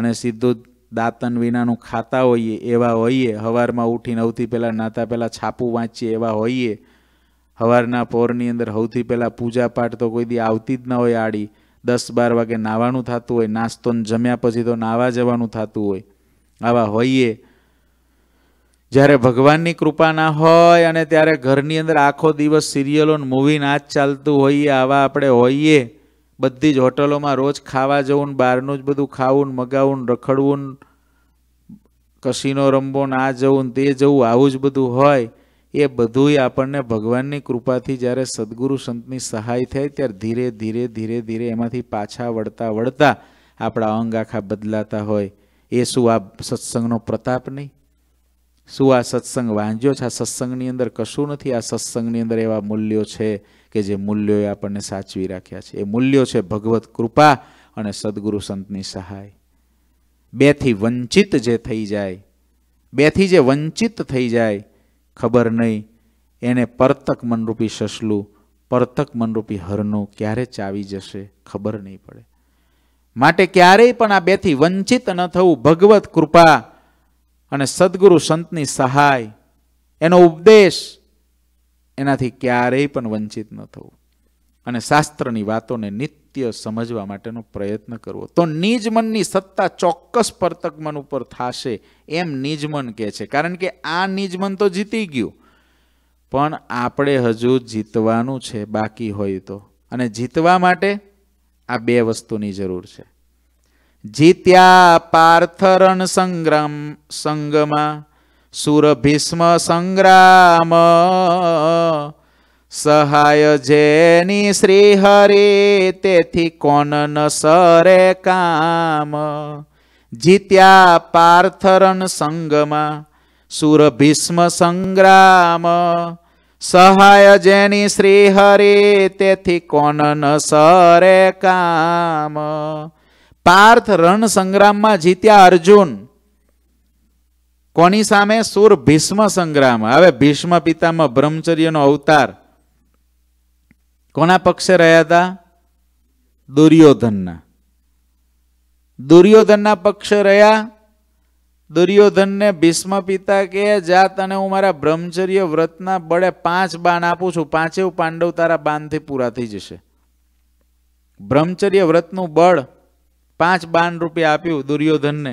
અને સીધું દાંતન વિનાનું ખાતા હોઈએ એવા હોઈએ હવારમાં ઉઠીને સૌથી પહેલાં નાતા પહેલાં છાપું વાંચીએ એવા હોઈએ હવારના પોરની અંદર સૌથી પહેલાં પૂજાપાઠ તો કોઈ દી આવતી જ ના હોય આડી દસ બાર વાગે નાવાનું થતું હોય નાસ્તોને જમ્યા પછી તો નાવા જવાનું થતું હોય આવા હોઈએ જ્યારે ભગવાનની કૃપા ના હોય અને ત્યારે ઘરની અંદર આખો દિવસ સિરિયલો મૂવી ના જ ચાલતું હોઈએ આવા આપણે હોઈએ બધી જ હોટલોમાં રોજ ખાવા જવું બહારનું જ બધું ખાવું મગાવું રખડવું કસીનો રમવો ના જવું તે જવું આવું જ બધું હોય એ બધુંય આપણને ભગવાનની કૃપાથી જ્યારે સદગુરુ સંતની સહાય થાય ત્યારે ધીરે ધીરે ધીરે ધીરે એમાંથી પાછા વળતા વળતા આપણા અંગ આખા બદલાતા હોય એ શું આ સત્સંગનો પ્રતાપ નહીં શું આ સત્સંગ વાંજ્યો છે આ સત્સંગની અંદર કશું નથી આ સત્સંગની અંદર એવા મૂલ્યો છે કે જે મૂલ્યોએ આપણને સાચવી રાખ્યા છે એ મૂલ્યો છે ભગવત કૃપા અને સદગુરુ સંતની સહાય બેથી વંચિત જે થઈ જાય બેથી જે વંચિત થઈ જાય ખબર નહીં એને પરતક મનરૂપી સસલું પરતક મનરૂપી હરનું ક્યારે ચાવી જશે ખબર નહીં પડે માટે ક્યારેય પણ આ બેથી વંચિત ન થવું ભગવત કૃપા અને સદગુરુ સંતની સહાય એનો ઉપદેશ એનાથી ક્યારેય પણ વંચિત ન થવું અને શાસ્ત્રની વાતોને નિત્ય સમજવા માટેનો પ્રયત્ન કરવો તો નિજ મનની સત્તા ચોક્કસ પરતક મન ઉપર થશે એમ નિજ મન કહે છે કારણ કે આ નિજ મન તો જીતી ગયું પણ આપણે હજુ જીતવાનું છે બાકી હોય તો અને જીતવા માટે આ બે વસ્તુની જરૂર છે જીત્યા પાર્થરણ સંગ્રામ સંગમાં સુર ભીષ્મ સંગ્રામ સહાય જેની શ્રી હરે તેથી કોન ન સરે કામ જીત્યા પાર્થરણ સંગમાં સુર ભીષ્મ સંગ્રામ સહાય જેની શ્રી હરે તેથી કોન ન સરે કામ પાર્થ રણ સંગ્રામમાં જીત્યા અર્જુન કોની સામે સુર ભીષ્મ સંગ્રામ હવે ભીષ્મ પિતામાં બ્રહ્મચર્યનો અવતાર કોના પક્ષે રહ્યા હતા દુર્યોધનના દુર્યોધનના પક્ષે રહ્યા દુર્યોધનને ભીષ્મ પિતા કે જા તને હું મારા બ્રહ્મચર્ય વ્રતના બળે પાંચ બાણ આપું છું પાંચેવ પાંડવ તારા બાણથી પૂરા થઈ જશે બ્રહ્મચર્ય વ્રતનું બળ પાંચ બાન રૂપિયા આપ્યું દુર્યોધનને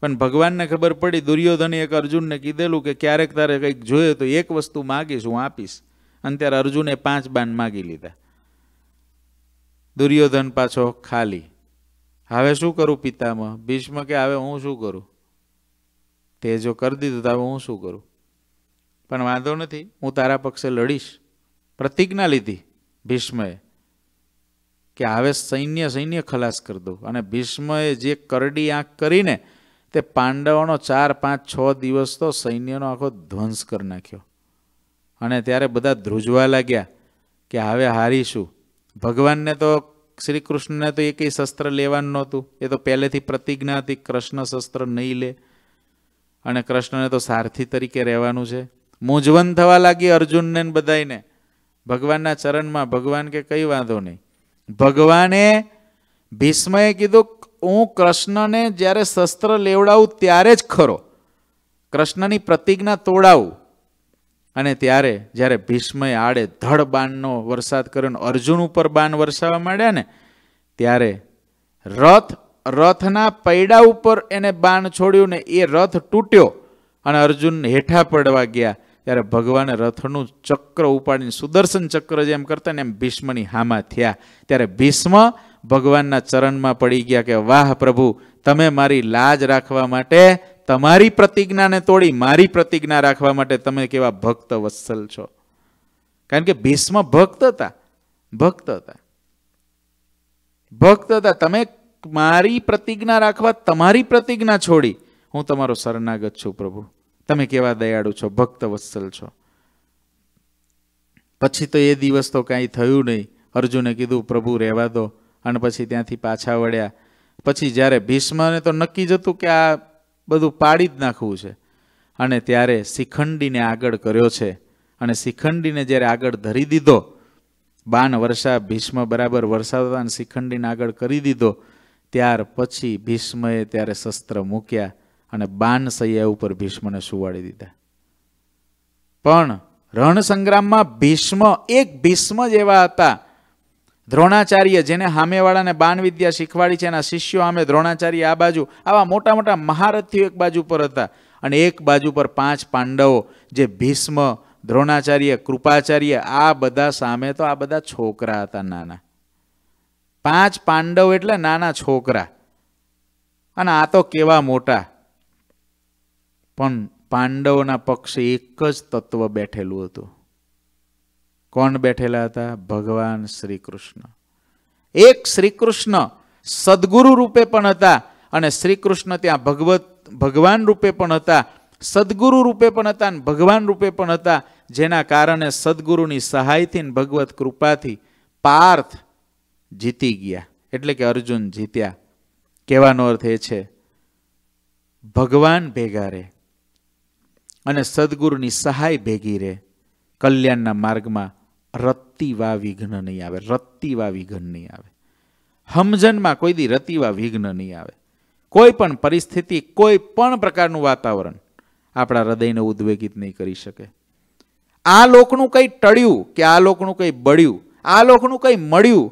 પણ ભગવાનને ખબર પડી દુર્યોધને એક અર્જુનને કીધેલું કે ક્યારેક તારે કંઈક જોઈએ તો એક વસ્તુ માગીશ હું આપીશ અને ત્યારે અર્જુને પાંચ બાન માગી લીધા દુર્યોધન પાછો ખાલી હવે શું કરું પિતામાં ભીષ્મ કે હવે હું શું કરું તે જો કરી દીધું તો હવે હું શું કરું પણ વાંધો નથી હું તારા પક્ષે લડીશ પ્રતિજ્ઞા લીધી ભીષ્મએ કે હવે સૈન્ય સૈન્ય ખલાસ કરી દઉં અને ભીષ્મએ જે કરડી આંખ કરીને તે પાંડવોનો ચાર પાંચ છ દિવસ તો સૈન્યનો આખો ધ્વંસ કરી નાખ્યો અને ત્યારે બધા ધ્રુજવા લાગ્યા કે હવે હારીશું ભગવાનને તો શ્રી કૃષ્ણને તો એકેય શસ્ત્ર લેવાનું નહોતું એ તો પહેલેથી પ્રતિજ્ઞા હતી કૃષ્ણ શસ્ત્ર નહીં લે અને કૃષ્ણને તો સારથી તરીકે રહેવાનું છે મૂંઝવણ થવા લાગી અર્જુનને બધાઈને ભગવાનના ચરણમાં ભગવાન કે કંઈ વાંધો નહીં ભગવાને ભીષ્મએ કીધું હું કૃષ્ણને જ્યારે શસ્ત્ર લેવડાવું ત્યારે જ ખરો કૃષ્ણની પ્રતિજ્ઞા તોડાવું અને ત્યારે જ્યારે ભીષ્મએ આડે ધડ બાણનો વરસાદ કર્યો અર્જુન ઉપર બાણ વરસાવા માંડ્યા ને ત્યારે રથ રથના પૈડા ઉપર એને બાણ છોડ્યું ને એ રથ તૂટ્યો અને અર્જુન હેઠા પડવા ગયા ત્યારે ભગવાને રથનું ચક્ર ઉપાડીને સુદર્શન ચક્ર જેમ કરતા ને એમ ભીષ્મની હામાં થયા ત્યારે ભીષ્મ ભગવાનના ચરણમાં પડી ગયા કે વાહ પ્રભુ તમે મારી લાજ રાખવા માટે તમારી પ્રતિજ્ઞાને તોડી મારી પ્રતિજ્ઞા રાખવા માટે તમે કેવા ભક્ત વત્સલ છો કારણ કે ભીષ્મ ભક્ત હતા ભક્ત હતા ભક્ત હતા તમે મારી પ્રતિજ્ઞા રાખવા તમારી પ્રતિજ્ઞા છોડી હું તમારો શરણાગત છું પ્રભુ તમે કેવા દયાળુ છો ભક્ત વત્સલ છો પછી તો એ દિવસ તો કાંઈ થયું નહીં અર્જુને કીધું પ્રભુ રહેવા દો અને પછી ત્યાંથી પાછા વળ્યા પછી જ્યારે ભીષ્મને તો નક્કી જ હતું કે આ બધું પાડી જ નાખવું છે અને ત્યારે શિખંડીને આગળ કર્યો છે અને શિખંડીને જ્યારે આગળ ધરી દીધો બાન વર્ષા ભીષ્મ બરાબર વરસાવતા અને શિખંડીને આગળ કરી દીધો ત્યાર પછી ભીષ્મએ ત્યારે શસ્ત્ર મૂક્યા અને બાન સૈયા ઉપર ભીષ્મને સુવાડી દીધા પણ રણ સંગ્રામમાં ભીષ્મ એક ભીષ્મ જેવા હતા દ્રોણાચાર્ય જેને હામેવાળાને બાણ વિદ્યા શીખવાડી છે એના શિષ્યો આમે દ્રોણાચાર્ય આ બાજુ આવા મોટા મોટા મહારથીઓ એક બાજુ પર હતા અને એક બાજુ પર પાંચ પાંડવો જે ભીષ્મ દ્રોણાચાર્ય કૃપાચાર્ય આ બધા સામે તો આ બધા છોકરા હતા નાના પાંચ પાંડવ એટલે નાના છોકરા અને આ તો કેવા મોટા પણ પાંડવોના પક્ષે એક જ તત્વ બેઠેલું હતું કોણ બેઠેલા હતા ભગવાન શ્રી કૃષ્ણ એક શ્રી કૃષ્ણ સદગુરુ રૂપે પણ હતા અને શ્રી કૃષ્ણ ત્યાં ભગવત ભગવાન રૂપે પણ હતા સદગુરુ રૂપે પણ હતા અને ભગવાન રૂપે પણ હતા જેના કારણે સદગુરુની સહાયથી ને ભગવત કૃપાથી પાર્થ જીતી ગયા એટલે કે અર્જુન જીત્યા કહેવાનો અર્થ એ છે ભગવાન ભેગા રહે અને સદગુરુની સહાય ભેગી રહે કલ્યાણના માર્ગમાં રત્તીવા વિઘ્ન નહીં આવે રત્તિવા વિઘ્ન નહીં આવે હમજનમાં કોઈ દી રતિવા વિઘ્ન નહીં આવે કોઈ પણ પરિસ્થિતિ કોઈ પણ પ્રકારનું વાતાવરણ આપણા હૃદયને ઉદ્વેગિત નહીં કરી શકે આ લોકનું કંઈ ટળ્યું કે આ લોકનું કંઈ બળ્યું આ લોકનું કંઈ મળ્યું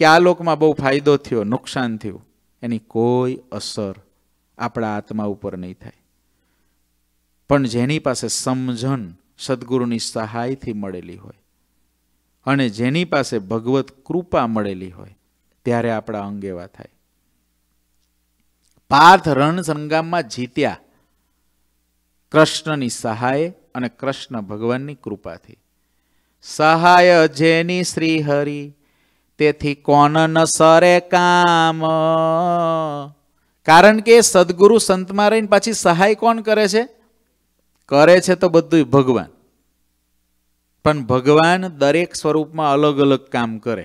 કે આ લોકમાં બહુ ફાયદો થયો નુકસાન થયું એની કોઈ અસર આપણા આત્મા ઉપર નહીં થાય પણ જેની પાસે સમજણ સદગુરુની સહાયથી મળેલી હોય અને જેની પાસે ભગવત કૃપા મળેલી હોય ત્યારે આપણા અંગેવા થાય પાર્થ રણ સંગામમાં જીત્યા કૃષ્ણની સહાય અને કૃષ્ણ ભગવાનની કૃપાથી સહાય જેની શ્રી હરિ તેથી કોણ ન સરે કામ કારણ કે સદગુરુ સંતમાં રહીને પાછી સહાય કોણ કરે છે કરે છે તો બધું ભગવાન પણ ભગવાન દરેક સ્વરૂપમાં અલગ અલગ કામ કરે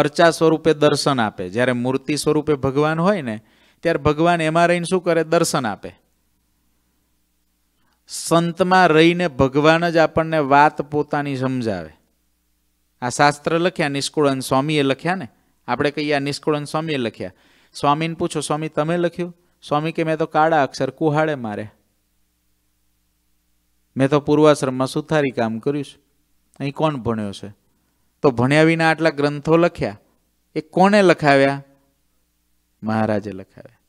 અર્ચા સ્વરૂપે દર્શન આપે જ્યારે મૂર્તિ સ્વરૂપે ભગવાન હોય ને ત્યારે ભગવાન એમાં રહીને શું કરે દર્શન આપે સંતમાં રહીને ભગવાન જ આપણને વાત પોતાની સમજાવે આ શાસ્ત્ર લખ્યા નિષ્કુળન સ્વામીએ લખ્યા ને આપણે કહીએ આ નિષ્કુળન સ્વામીએ લખ્યા સ્વામીને પૂછો સ્વામી તમે લખ્યું સ્વામી કે મેં તો કાળા અક્ષર કુહાડે મારે મેં તો પૂર્વાશ્રમમાં સુથારી કામ કર્યું છે અહીં કોણ ભણ્યો છે તો ભણ્યા વિના આટલા ગ્રંથો લખ્યા એ કોણે લખાવ્યા મહારાજે લખાવ્યા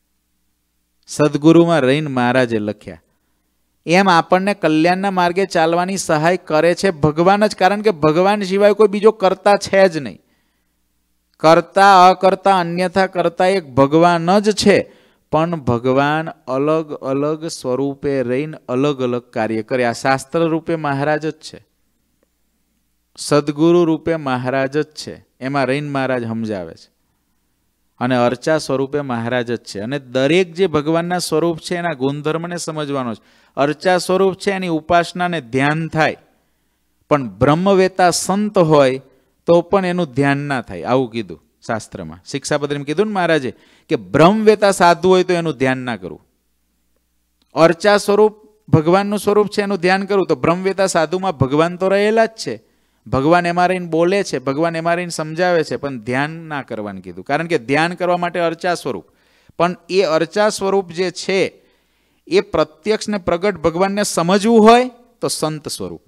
સદગુરુમાં રહીને મહારાજે લખ્યા એમ આપણને કલ્યાણના માર્ગે ચાલવાની સહાય કરે છે ભગવાન જ કારણ કે ભગવાન સિવાય કોઈ બીજો કરતા છે જ નહીં કરતા અકર્તા અન્યથા કરતા એક ભગવાન જ છે પણ ભગવાન અલગ અલગ સ્વરૂપે રહીને અલગ અલગ કાર્ય કર્યા શાસ્ત્ર રૂપે મહારાજ જ છે સદગુરુ રૂપે મહારાજ જ છે એમાં રહીન મહારાજ સમજાવે છે અને અર્ચા સ્વરૂપે મહારાજ જ છે અને દરેક જે ભગવાનના સ્વરૂપ છે એના ગુણધર્મને સમજવાનો છે અર્ચા સ્વરૂપ છે એની ઉપાસનાને ધ્યાન થાય પણ બ્રહ્મવેતા સંત હોય તો પણ એનું ધ્યાન ના થાય આવું કીધું શાસ્ત્રમાં શિક્ષાપત્રીમાં કીધું ને મહારાજે કે બ્રહ્મવેતા સાધુ હોય તો એનું ધ્યાન ના કરવું અર્ચા સ્વરૂપ ભગવાનનું સ્વરૂપ છે એનું ધ્યાન કરવું તો બ્રહ્મવેતા સાધુમાં ભગવાન તો રહેલા જ છે ભગવાન એમાં રહીને બોલે છે ભગવાન એમાં રહીને સમજાવે છે પણ ધ્યાન ના કરવાનું કીધું કારણ કે ધ્યાન કરવા માટે અર્ચા સ્વરૂપ પણ એ અર્ચા સ્વરૂપ જે છે એ પ્રત્યક્ષ ને પ્રગટ ભગવાનને સમજવું હોય તો સંત સ્વરૂપ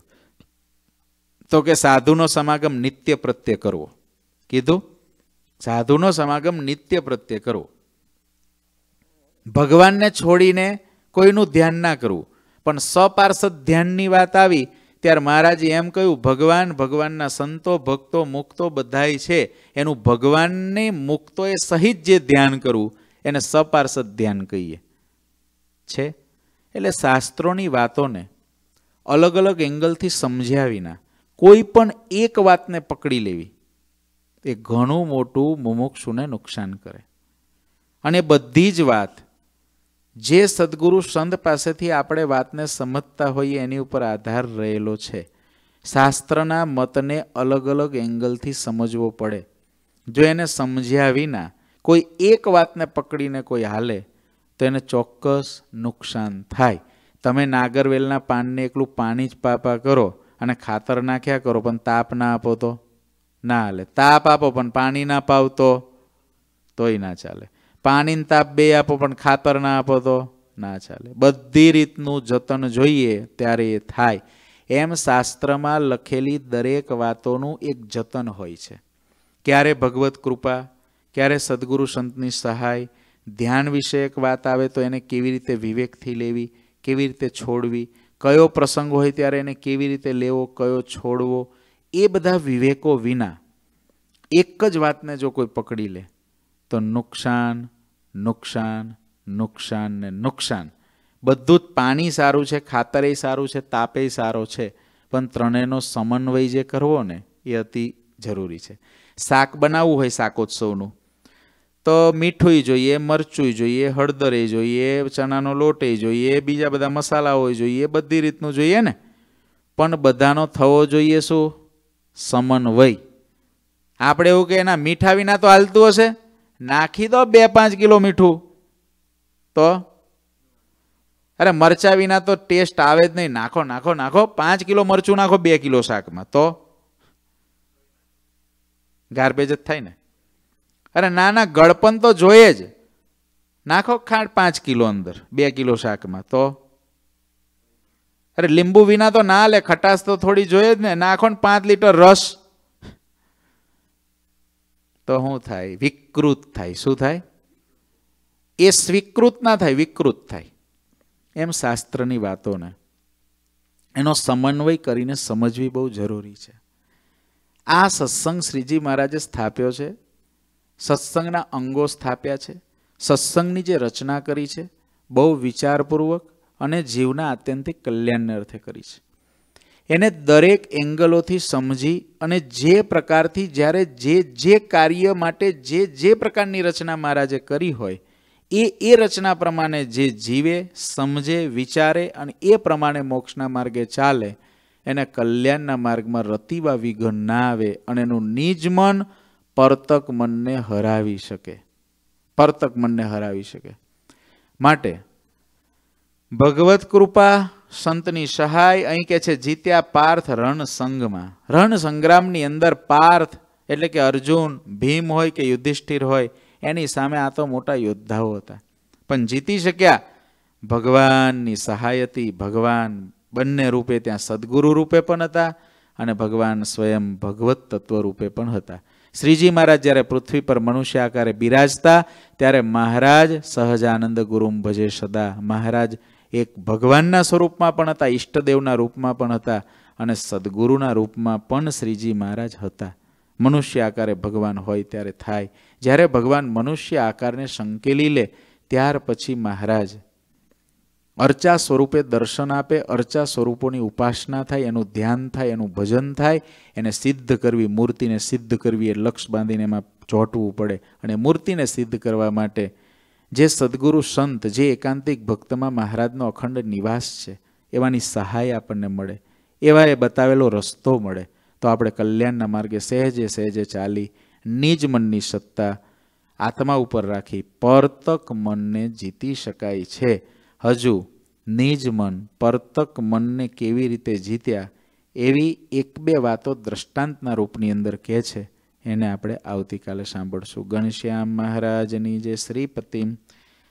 તો કે સાધુનો સમાગમ નિત્ય પ્રત્યે કરવો કીધું સાધુનો સમાગમ નિત્ય પ્રત્યે કરો ભગવાનને છોડીને કોઈનું ધ્યાન ના કરવું પણ સપાર્ષદ ધ્યાનની વાત આવી ત્યારે મહારાજે એમ કહ્યું ભગવાન ભગવાનના સંતો ભક્તો મુક્તો બધાય છે એનું ભગવાનની મુક્તોએ સહિત જે ધ્યાન કરવું એને સપાર્ષદ ધ્યાન કહીએ છે એટલે શાસ્ત્રોની વાતોને અલગ અલગ એંગલથી સમજ્યા વિના કોઈ પણ એક વાતને પકડી લેવી એ ઘણું મોટું મુમુક્ષુને નુકસાન કરે અને બધી જ વાત જે સદગુરુ સંત પાસેથી આપણે વાતને સમજતા હોઈએ એની ઉપર આધાર રહેલો છે શાસ્ત્રના મતને અલગ અલગ એંગલથી સમજવો પડે જો એને સમજ્યા વિના કોઈ એક વાતને પકડીને કોઈ હાલે તો એને ચોક્કસ નુકસાન થાય તમે નાગરવેલના પાનને એકલું પાણી જ પાપા કરો અને ખાતર નાખ્યા કરો પણ તાપ ના આપો તો ના હાલે તાપ આપો પણ પાણી ના પાવ તો તોય ના ચાલે પાણીને તાપ બે આપો પણ ખાતર ના આપો તો ના ચાલે બધી રીતનું જતન જોઈએ ત્યારે એ થાય એમ શાસ્ત્રમાં લખેલી દરેક વાતોનું એક જતન હોય છે ક્યારે ભગવત કૃપા ક્યારે સદગુરુ સંતની સહાય ધ્યાન વિષયક વાત આવે તો એને કેવી રીતે વિવેકથી લેવી કેવી રીતે છોડવી કયો પ્રસંગ હોય ત્યારે એને કેવી રીતે લેવો કયો છોડવો એ બધા વિવેકો વિના એક જ વાતને જો કોઈ પકડી લે તો નુકસાન નુકસાન નુકસાન ને નુકસાન બધું જ પાણી સારું છે ખાતરે સારું છે તાપેય સારો છે પણ ત્રણેયનો સમન્વય જે કરવો ને એ અતિ જરૂરી છે શાક બનાવવું હોય શાકોત્સવનું તો મીઠું જોઈએ મરચું જોઈએ હળદર એ જોઈએ ચણાનો લોટ જોઈએ બીજા બધા મસાલાઓ હોય જોઈએ બધી રીતનું જોઈએ ને પણ બધાનો થવો જોઈએ શું સમન્વય આપણે એવું કે એના મીઠા વિના તો હાલતું હશે નાખી દો બે પાંચ કિલો મીઠું તો અરે મરચા વિના તો ટેસ્ટ આવે જ નહીં નાખો નાખો નાખો પાંચ કિલો મરચું નાખો બે કિલો શાકમાં તો ગાર્બેજ જ થાય ને અરે ના ના ગળપણ તો જોઈએ જ નાખો ખાંડ પાંચ કિલો અંદર બે કિલો શાકમાં તો અરે લીંબુ વિના તો ના લે ખટાશ તો થોડી જોઈએ જ ને નાખો ને પાંચ લીટર રસ તો શું થાય વિકૃત થાય શું થાય એ સ્વીકૃત ના થાય વિકૃત થાય એમ શાસ્ત્રની વાતોને એનો સમન્વય કરીને સમજવી બહુ જરૂરી છે આ સત્સંગ શ્રીજી મહારાજે સ્થાપ્યો છે સત્સંગના અંગો સ્થાપ્યા છે સત્સંગની જે રચના કરી છે બહુ વિચારપૂર્વક અને જીવના આત્યંતિક કલ્યાણને અર્થે કરી છે એને દરેક એંગલોથી સમજી અને જે પ્રકારથી જ્યારે જે જે કાર્ય માટે જે જે પ્રકારની રચના મહારાજે કરી હોય એ એ રચના પ્રમાણે જે જીવે સમજે વિચારે અને એ પ્રમાણે મોક્ષના માર્ગે ચાલે એને કલ્યાણના માર્ગમાં રતિવા વિઘન ના આવે અને એનું નિજ મન પરતક મનને હરાવી શકે પરતક મનને હરાવી શકે માટે ભગવત કૃપા સંતની સહાય અહીં કે છે જીત્યા પાર્થ રણસંગમાં રણ સંગ્રામની અંદર પાર્થ એટલે કે અર્જુન ભીમ હોય કે યુધિષ્ઠિર હોય એની સામે આ તો મોટા યોદ્ધાઓ હતા પણ જીતી શક્યા ભગવાનની સહાય હતી ભગવાન બંને રૂપે ત્યાં સદગુરુ રૂપે પણ હતા અને ભગવાન સ્વયં ભગવત તત્વ રૂપે પણ હતા શ્રીજી મહારાજ જ્યારે પૃથ્વી પર મનુષ્ય આકારે બિરાજતા ત્યારે મહારાજ સહજાનંદ ગુરુમ ભજે સદા મહારાજ એક ભગવાનના સ્વરૂપમાં પણ હતા ઈષ્ટદેવના રૂપમાં પણ હતા અને સદગુરુના રૂપમાં પણ શ્રીજી મહારાજ હતા મનુષ્ય આકારે ભગવાન હોય ત્યારે થાય જ્યારે ભગવાન મનુષ્ય આકારને સંકેલી લે ત્યાર પછી મહારાજ અર્ચા સ્વરૂપે દર્શન આપે અર્ચા સ્વરૂપોની ઉપાસના થાય એનું ધ્યાન થાય એનું ભજન થાય એને સિદ્ધ કરવી મૂર્તિને સિદ્ધ કરવી એ લક્ષ બાંધીને એમાં ચોંટવું પડે અને મૂર્તિને સિદ્ધ કરવા માટે જે સદગુરુ સંત જે એકાંતિક ભક્તમાં મહારાજનો અખંડ નિવાસ છે એવાની સહાય આપણને મળે એવા એ બતાવેલો રસ્તો મળે તો આપણે કલ્યાણના માર્ગે સહેજે સહેજે ચાલી નિજ મનની સત્તા આત્મા ઉપર રાખી પરતક મનને જીતી શકાય છે હજુ નિજ મન પરતક મનને કેવી રીતે જીત્યા એવી એક બે વાતો દ્રષ્ટાંતના રૂપની અંદર કહે છે એને આપણે આવતીકાલે સાંભળશું ગણશ્યામ મહારાજની જે શ્રીપતિમ